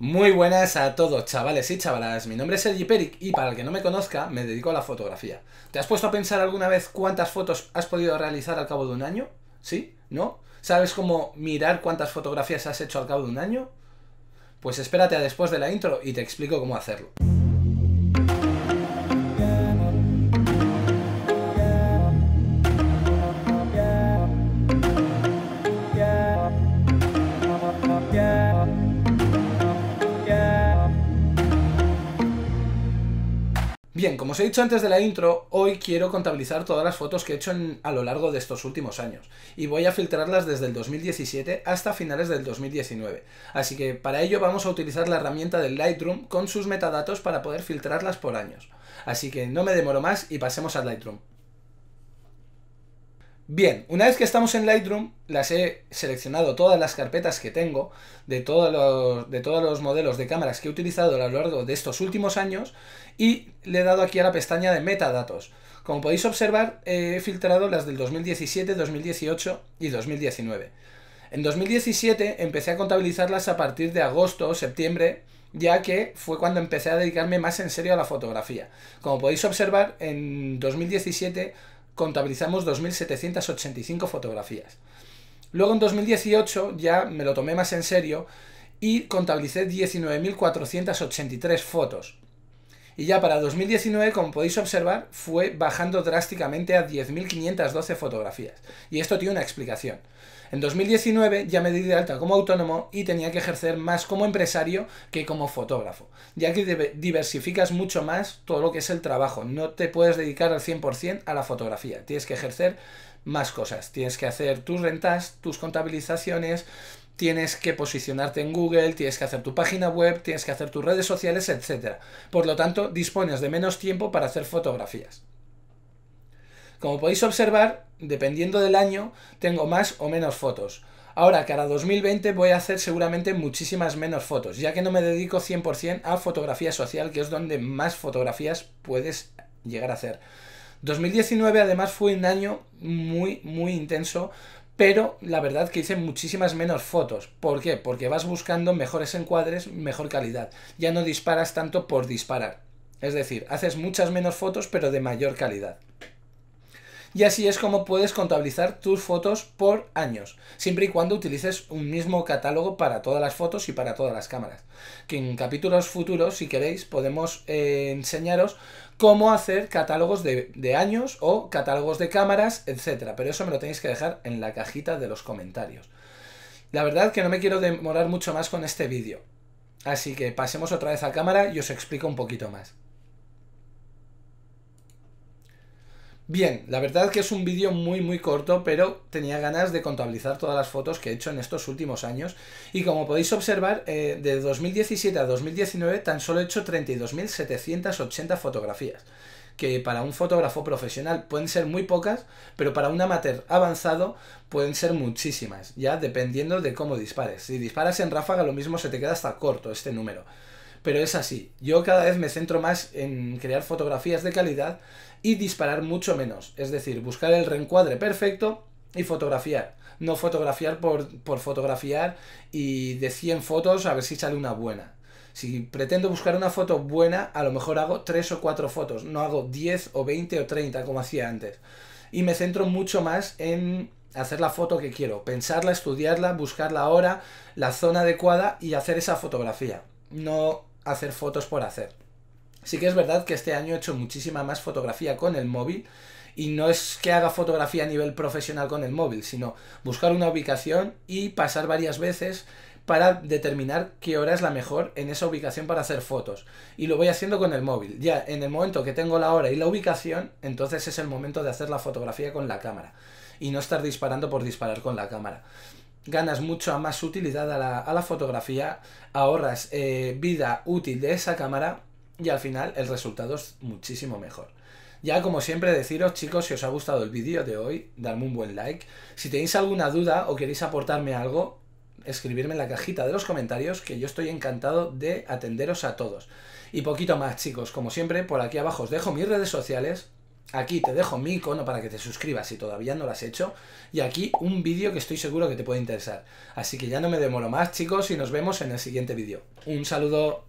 Muy buenas a todos, chavales y chavalas. Mi nombre es Sergi Peric y para el que no me conozca, me dedico a la fotografía. ¿Te has puesto a pensar alguna vez cuántas fotos has podido realizar al cabo de un año? ¿Sí? ¿No? ¿Sabes cómo mirar cuántas fotografías has hecho al cabo de un año? Pues espérate a después de la intro y te explico cómo hacerlo. Bien, como os he dicho antes de la intro, hoy quiero contabilizar todas las fotos que he hecho a lo largo de estos últimos años y voy a filtrarlas desde el 2017 hasta finales del 2019. Así que para ello vamos a utilizar la herramienta del Lightroom con sus metadatos para poder filtrarlas por años. Así que no me demoro más y pasemos al Lightroom. Bien, una vez que estamos en Lightroom, las he seleccionado todas las carpetas que tengo de todos los, modelos de cámaras que he utilizado a lo largo de estos últimos años y le he dado aquí a la pestaña de metadatos. Como podéis observar, he filtrado las del 2017, 2018 y 2019. En 2017 empecé a contabilizarlas a partir de agosto o septiembre, ya que fue cuando empecé a dedicarme más en serio a la fotografía. Como podéis observar, en 2017 contabilizamos 2.785 fotografías. Luego en 2018 ya me lo tomé más en serio y contabilicé 19.483 fotos. Y ya para 2019, como podéis observar, fue bajando drásticamente a 10.512 fotografías. Y esto tiene una explicación. En 2019 ya me di de alta como autónomo y tenía que ejercer más como empresario que como fotógrafo, ya que diversificas mucho más todo lo que es el trabajo. No te puedes dedicar al 100% a la fotografía, tienes que ejercer más cosas, tienes que hacer tus rentas, tus contabilizaciones, tienes que posicionarte en Google, tienes que hacer tu página web, tienes que hacer tus redes sociales, etc. Por lo tanto, dispones de menos tiempo para hacer fotografías. Como podéis observar, dependiendo del año, tengo más o menos fotos. Ahora, cara 2020 voy a hacer seguramente muchísimas menos fotos, ya que no me dedico 100% a fotografía social, que es donde más fotografías puedes llegar a hacer. 2019 además fue un año muy, muy intenso pero la verdad que hice muchísimas menos fotos. ¿Por qué? Porque vas buscando mejores encuadres, mejor calidad. Ya no disparas tanto por disparar. Es decir, haces muchas menos fotos pero de mayor calidad y así es como puedes contabilizar tus fotos por años, siempre y cuando utilices un mismo catálogo para todas las fotos y para todas las cámaras. Que en capítulos futuros, si queréis, podemos eh, enseñaros cómo hacer catálogos de, años o catálogos de cámaras, etcétera. Pero eso me lo tenéis que dejar en la cajita de los comentarios. La verdad que no me quiero demorar mucho más con este vídeo. Así que pasemos otra vez a cámara y os explico un poquito más. Bien, la verdad es que es un vídeo muy muy corto, pero tenía ganas de contabilizar todas las fotos que he hecho en estos últimos años. Y como podéis observar, eh, de 2017 a 2019 tan solo he hecho 32.780 fotografías, que para un fotógrafo profesional pueden ser muy pocas, pero para un amateur avanzado pueden ser muchísimas, ya dependiendo de cómo dispares. Si disparas en ráfaga lo mismo se te queda hasta corto este número. Pero es así, yo cada vez me centro más en crear fotografías de calidad y disparar mucho menos. Es decir, buscar el reencuadre perfecto y fotografiar. No fotografiar por, fotografiar y de 100 fotos a ver si sale una buena. Si pretendo buscar una foto buena, a lo mejor hago 3 o 4 fotos, no hago 10 o 20 o 30 como hacía antes. Y me centro mucho más en hacer la foto que quiero, pensarla, estudiarla, buscar la hora, la zona adecuada y hacer esa fotografía. No hacer fotos por hacer. Sí que es verdad que este año he hecho muchísima más fotografía con el móvil y no es que haga fotografía a nivel profesional con el móvil, sino buscar una ubicación y pasar varias veces para determinar qué hora es la mejor en esa ubicación para hacer fotos. Y lo voy haciendo con el móvil. Ya en el momento que tengo la hora y la ubicación, entonces es el momento de hacer la fotografía con la cámara. Y no estar disparando por disparar con la cámara ganas mucho más utilidad a la, fotografía, ahorras eh, vida útil de esa cámara y al final el resultado es muchísimo mejor. Ya como siempre deciros chicos si os ha gustado el vídeo de hoy, darme un buen like. Si tenéis alguna duda o queréis aportarme algo, escribirme en la cajita de los comentarios que yo estoy encantado de atenderos a todos. Y poquito más chicos, como siempre por aquí abajo os dejo mis redes sociales Aquí te dejo mi icono para que te suscribas si todavía no lo has hecho. Y aquí un vídeo que estoy seguro que te puede interesar. Así que ya no me demoro más, chicos, y nos vemos en el siguiente vídeo. Un saludo.